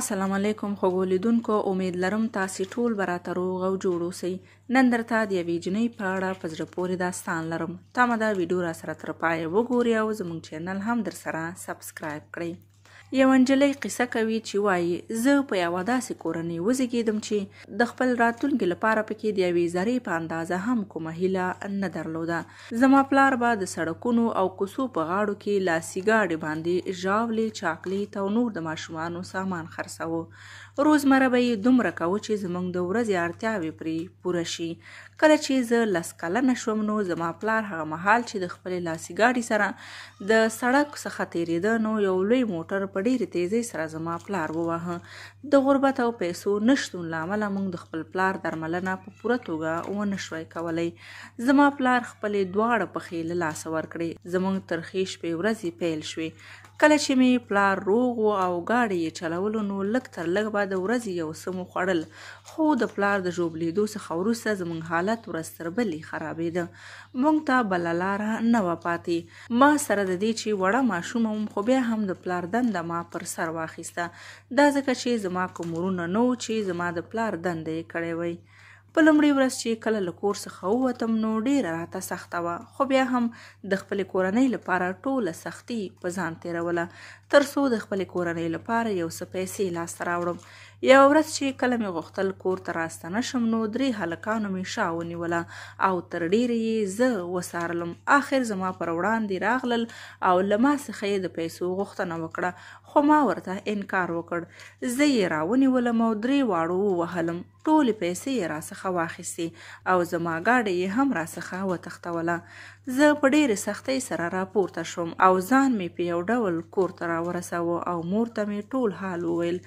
السلام علیکم خوږو لیدونکو امید لرم تاسې ټول به راته روغ او جوړ اوسئ نن درته د یوې جنۍ په اړه په زړه پورې داستان لرم تمه ده ویډیو راسره تر پایه وګورئ او زموږ چینل هم درسره سبسکرایب کړئ یوه نجلۍ قصه کوي چې وایي زه په یوه داسې کورنۍ وزېږېدم چې د خپل راتلونکي لپاره پکې د یوې ذرې په اندازه هم کومه هیله نه درلوده زما پلار به د سړکونو او کوڅو په غاړو کې لاسي ګاډې باندې ژاولې چاکلیټ او نور د ماشومانو سامان خرڅاوه روزمره به یې دومره کوه چې زموږ د ورځې اړتیاوې پرې پوره شي کله چې زه لس کلنه شوم نو زما پلار هغه مهال چې د خپلې لاسي ګاډې سره د سړک څخه تېرېده نو یو لوی موټر په په ډېرې تیزۍ سره زما پلار وواهه د غربت او پیسو نشتون له امله موږ د خپل پلار درملنه په پوره توګه ونه شوی کولی زما پلار خپلې دواړه پښې له لاسه ورکړې زموږ ترخې شپې ورځې پیل شوې کله چې مې پلار روغ و او ګاډی یې چلولو نو لږ تر لږ به د ورځې یو څه مو خوړل خو د پلار د ژوبلېدو څخه وروسته زموږ حالت ورځ تر بلې خرابېده موږ ته بله لاره نه وه پاتې ما سره د دې چې وړه ماشومه وم خو بیا هم د پلار دنده ما پر سر واخیسته دا ځکه چې زما کوم ورونه نه چې زما د پلار دنده یې کړې وی په لومړۍ ورځ چې کله له کور څخه ووتم نو ډیره راته سخته وه خو بیا هم د خپلې کورنۍ لپاره ټوله سختي په ځان تیروله تر څو د خپلې کورنۍ لپاره یو څه پیسې لاسته راوړم یوه ورځ چې کله مې غوښتل کور ته راستنه شم نو درې هلکانو مې شا ونیوله او تر ډیره یې زه وسارلم آخر زما پر وړاندې راغلل او له ما څخه یې د پیسو غوښتنه وکړه خو ما ورته انکار وکړ زه یې راونیولم او درې واړو ووهلم ټولې پیسې یې راڅخه څخه واخیستې او زما ګاډی یې هم راڅخه وتښتوله زه په ډېرې سختۍ سره راپورته شوم او ځان مې په یو ډول کور ته راورساوه او مور ته مې ټول حال وویل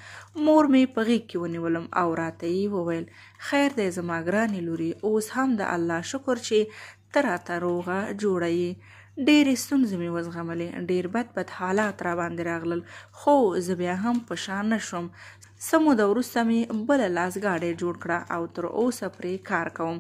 مور مې په غیږ کې ونیولم او راته یې وویل خیر دی زما ګرانې لورې اوس هم د الله شکر چې ته راته روغه جوړه یې ډېرې ستونزې مې وزغملې ډېر بد بد حالات را باندې راغلل خو زه بیا هم په شان نه شوم څه موده وروسته مې بله لاسګاډی جوړ کړه او تر اوسه پرې کار کوم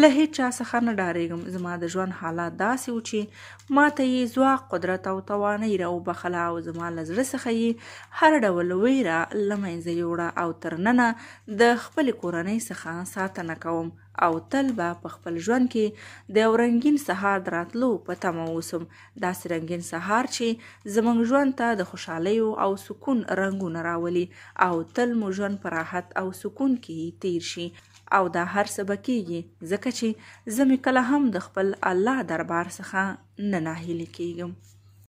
له هیڅ چا څخه نه ډارېږم زما د ژوند حالات داسې و چې ما ته یې ځواک قدرت او توانایي راوبخله او زما له زړه څخه یې هر ډول ویره له منځه یوړه او تر ننه د خپلې کورنۍ څخه ساتنه کوم او تل به په خپل ژوند کې د رنګین سهار دراتلو په تمه اوسم داسې رنګین سهار چې زموږ ژوند ته د خوشحالۍ او سکون رنګونه راولي او تل تل مو ژوند په راحت او سکون کې تیر شي او دا هر څه به کېږي ځکه چې زه مې کله هم د خپل الله دربار څخه نه ناهیلې کېږم